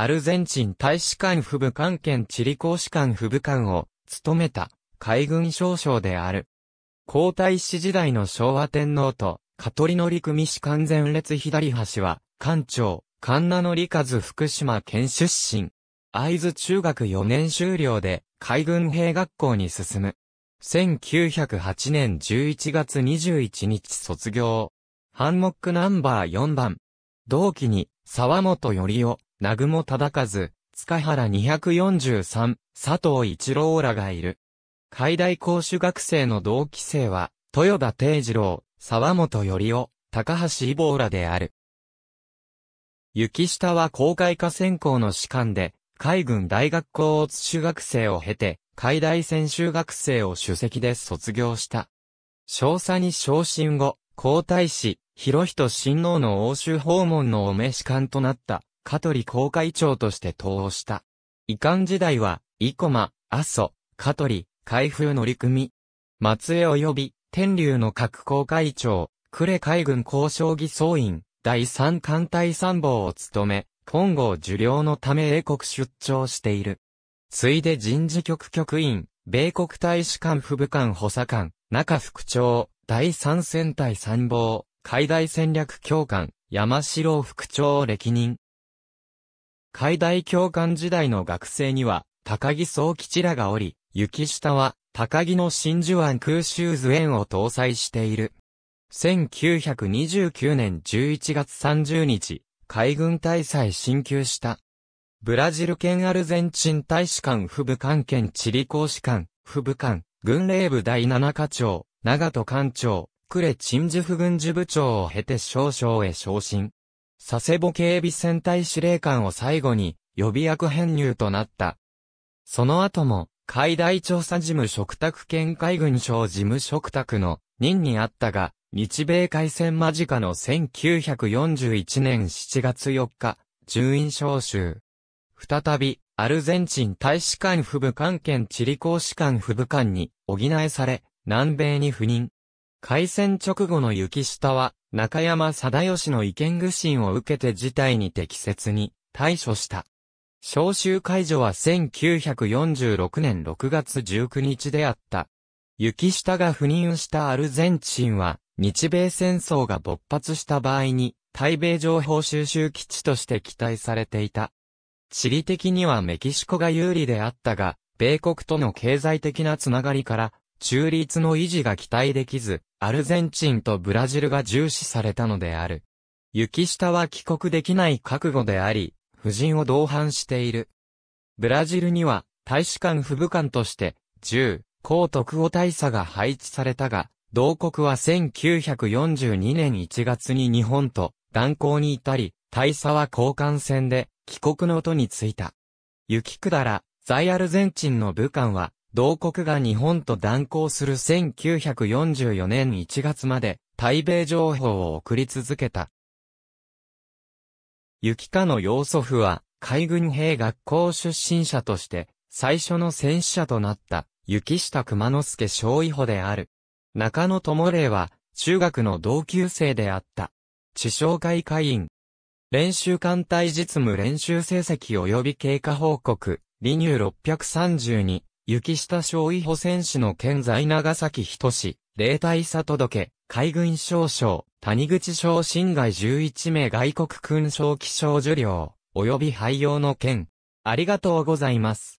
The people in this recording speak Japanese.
アルゼンチン大使館府部官県チリ公使館府部官を務めた海軍少将である。皇太子時代の昭和天皇と、カトリノリ組士官前列左端は、館長、神名の理和福島県出身。会津中学4年修了で、海軍兵学校に進む。1908年11月21日卒業。ハンモックナンバー4番。同期に、沢本よりを、南雲忠和、塚原243、佐藤一郎らがいる。海大公主学生の同期生は、豊田定次郎、沢本よりお、高橋伊坊らである。雪下は公開化専攻の士官で、海軍大学校を修学生を経て、海大専修学生を主席で卒業した。少佐に昇進後、皇太子、広人親王の欧州訪問のお召し官となった。香取公会長として投合した。遺憾時代は、生駒、阿蘇、香取、海風乗組、松江及び、天竜の各公会長、呉海軍交渉儀装員、第三艦隊参謀を務め、本郷受領のため英国出張している。ついで人事局局員、米国大使館副部官補佐官、中副長、第三戦隊参謀、海外戦略教官、山城副長を歴任。海大教官時代の学生には、高木総吉らがおり、雪下は、高木の真珠湾空襲図縁を搭載している。1929年11月30日、海軍大祭進級した。ブラジル県アルゼンチン大使館副部官県地理公使館、副部官、軍令部第七課長、長戸艦長、呉鎮守府軍事部長を経て少将へ昇進。佐世保警備戦隊司令官を最後に予備役編入となった。その後も、海大調査事務嘱託兼海軍省事務嘱託の任にあったが、日米海戦間近の1941年7月4日、順位召集。再び、アルゼンチン大使館副部官兼地理公使館副部官に補えされ、南米に赴任。開戦直後の雪下は、中山貞義の意見具信を受けて事態に適切に対処した。召集解除は1946年6月19日であった。雪下が赴任したアルゼンチンは、日米戦争が勃発した場合に、対米情報収集基地として期待されていた。地理的にはメキシコが有利であったが、米国との経済的なつながりから、中立の維持が期待できず、アルゼンチンとブラジルが重視されたのである。雪下は帰国できない覚悟であり、夫人を同伴している。ブラジルには、大使館副部官として、銃、高徳を大佐が配置されたが、同国は1942年1月に日本と断交に至り、大佐は交換戦で帰国の途に着いた。雪下ら、在アルゼンチンの武官は、同国が日本と断交する1944年1月まで、対米情報を送り続けた。雪下の養祖父は、海軍兵学校出身者として、最初の戦死者となった、雪下熊之助小尉補である。中野智礼は、中学の同級生であった。地商会会員。練習艦隊実務練習成績及び経過報告、リニュー632、雪下少尉保選手の県在長崎人志、霊体差届、海軍少将、谷口省侵害11名外国勲章気象受領、及び廃用の件。ありがとうございます。